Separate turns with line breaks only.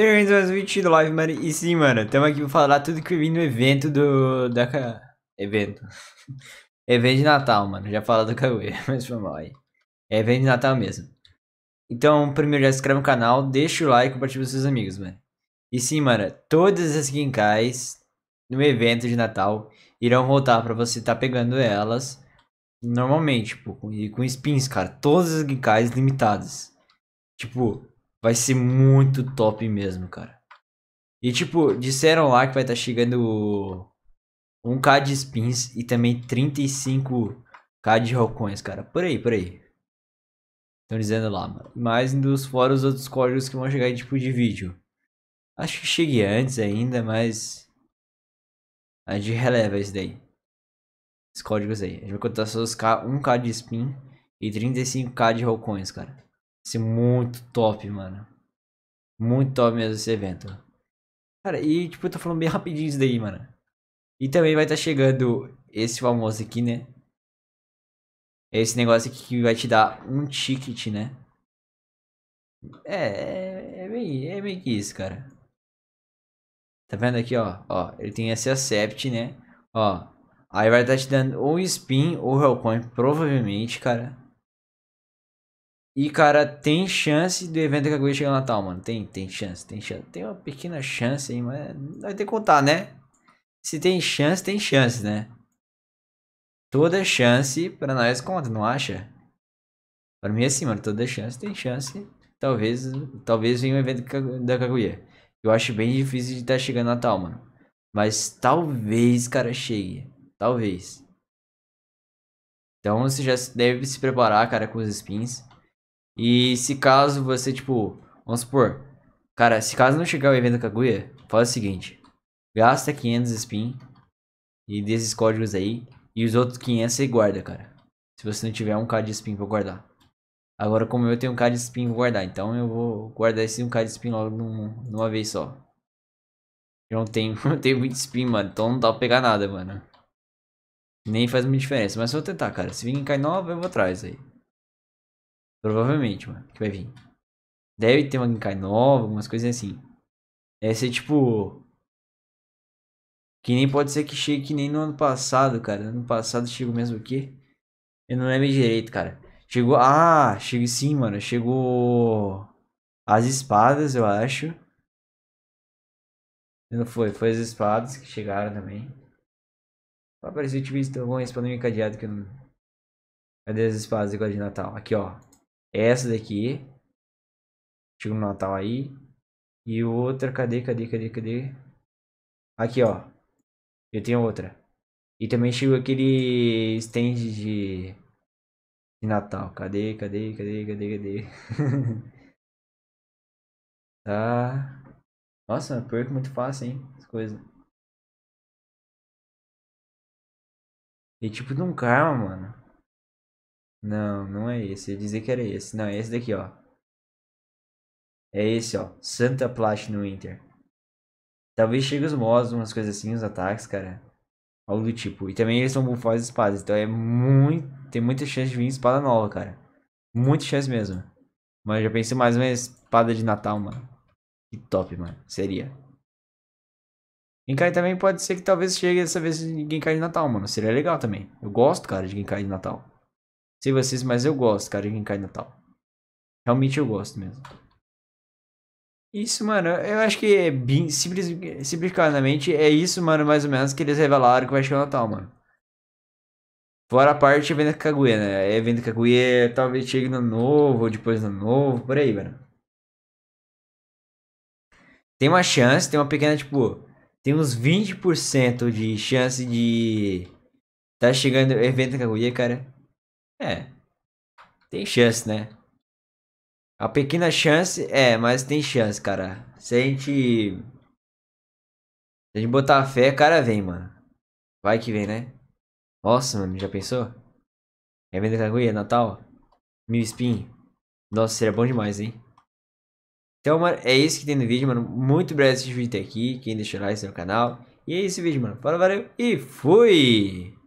Sejam bem-vindos a mais um vídeo do Live, mano. E sim, mano, estamos aqui para falar tudo que vem no evento do. da. evento. evento de Natal, mano. Já fala do Cauê, mas foi mal aí. É evento de Natal mesmo. Então, primeiro já se inscreve no canal, deixa o like e compartilha com seus amigos, mano. E sim, mano, todas as Ginkais no evento de Natal irão voltar para você estar tá pegando elas normalmente, tipo, com, com spins, cara. Todas as Ginkais limitadas. Tipo, Vai ser muito top mesmo, cara. E tipo, disseram lá que vai estar tá chegando 1k de spins e também 35k de rocões, cara. Por aí, por aí. Estão dizendo lá, mano. Mas dos fora os outros códigos que vão chegar aí, tipo de vídeo. Acho que cheguei antes ainda, mas. A gente releva isso daí. Esses códigos aí. A gente vai contar só os K, 1k de spin e 35k de rocões, cara ser é muito top, mano. Muito top mesmo esse evento. Cara, e tipo, eu tô falando bem rapidinho isso daí, mano. E também vai estar tá chegando esse famoso aqui, né? Esse negócio aqui que vai te dar um ticket, né? É, é, é, meio, é meio que isso, cara. Tá vendo aqui, ó? Ó, ele tem esse accept, né? Ó, aí vai estar tá te dando ou spin ou hellcoin, provavelmente, cara. E, cara, tem chance do evento Caguei chegar no Natal, mano. Tem, tem chance, tem chance. Tem uma pequena chance aí, mas vai ter que contar, né? Se tem chance, tem chance, né? Toda chance pra nós conta, não acha? Pra mim é assim, mano. Toda chance tem chance. Talvez, talvez venha um evento da Kaguya. Eu acho bem difícil de estar tá chegando Natal, mano. Mas talvez, cara, chegue. Talvez. Então você já deve se preparar, cara, com os spins. E se caso você, tipo, vamos supor, cara, se caso não chegar o evento Kaguya, faz o seguinte: gasta 500 spin e desses códigos aí, e os outros 500 você guarda, cara. Se você não tiver um K de spin pra guardar. Agora, como eu tenho um K de spin, vou guardar. Então eu vou guardar esse um K de spin logo num, numa vez só. Eu não tenho, não tenho muito spin, mano. Então não dá pra pegar nada, mano. Nem faz muita diferença. Mas eu vou tentar, cara. Se vir em K9, eu vou atrás aí. Provavelmente, mano, que vai vir. Deve ter uma Genkai nova, algumas coisas assim. Deve ser tipo. Que nem pode ser que chegue que nem no ano passado, cara. No ano passado chegou mesmo o quê? Eu não lembro direito, cara. Chegou. Ah, chegou sim, mano. Chegou. As espadas, eu acho. Não foi, foi as espadas que chegaram também. Apareceu o visto de alguma espada encadeada que eu não. Cadê as espadas igual de Natal? Aqui, ó. Essa daqui. Chega no Natal aí. E outra, cadê, cadê, cadê, cadê? Aqui, ó. Eu tenho outra. E também chegou aquele stand de... de Natal. Cadê, cadê, cadê, cadê, cadê? tá. Nossa, perco muito fácil, hein? As coisas. E tipo, não calma, mano. Não, não é esse. Eu ia dizer que era esse. Não, é esse daqui, ó. É esse, ó. Santa no Inter. Talvez chegue os mods, umas coisas assim, os ataques, cara. Algo do tipo. E também eles são bufões de espadas. Então é muito. Tem muita chance de vir espada nova, cara. Muita chance mesmo. Mas já pensei mais uma espada de Natal, mano. Que top, mano. Seria. Genkai também pode ser que talvez chegue dessa vez Genkai de Natal, mano. Seria legal também. Eu gosto, cara, de Genkai de Natal sei vocês, mas eu gosto, cara, de Genkai Natal. Realmente eu gosto mesmo. Isso, mano, eu acho que é bem simples, simplificadamente é isso, mano, mais ou menos que eles revelaram que vai chegar o Natal, mano. Fora a parte venda Kaguya, né? É venda Kaguya, talvez chegue no novo, ou depois no novo, por aí, mano. Tem uma chance, tem uma pequena, tipo, tem uns 20% de chance de tá chegando evento Kaguya, cara. É. Tem chance, né? A pequena chance, é, mas tem chance, cara. Se a gente. Se a gente botar a fé, cara, vem, mano. Vai que vem, né? Nossa, mano, já pensou? É venda Kaguya, Natal? Mil spin. Nossa, seria bom demais, hein? Então, mano, é isso que tem no vídeo, mano. Muito obrigado por assistir vídeo até aqui. Quem deixou o like no canal. E é esse vídeo, mano. Fala, valeu e fui!